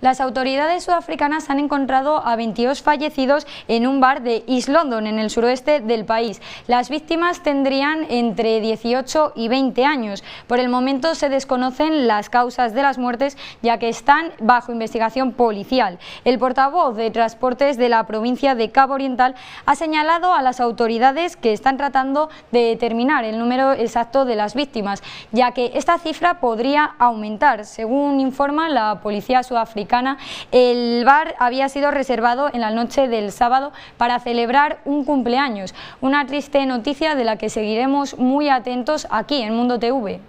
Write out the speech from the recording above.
Las autoridades sudafricanas han encontrado a 22 fallecidos en un bar de East London, en el suroeste del país. Las víctimas tendrían entre 18 y 20 años. Por el momento se desconocen las causas de las muertes, ya que están bajo investigación policial. El portavoz de Transportes de la provincia de Cabo Oriental ha señalado a las autoridades que están tratando de determinar el número exacto de las víctimas, ya que esta cifra podría aumentar, según informa la policía sudafricana el bar había sido reservado en la noche del sábado para celebrar un cumpleaños. Una triste noticia de la que seguiremos muy atentos aquí en Mundo TV.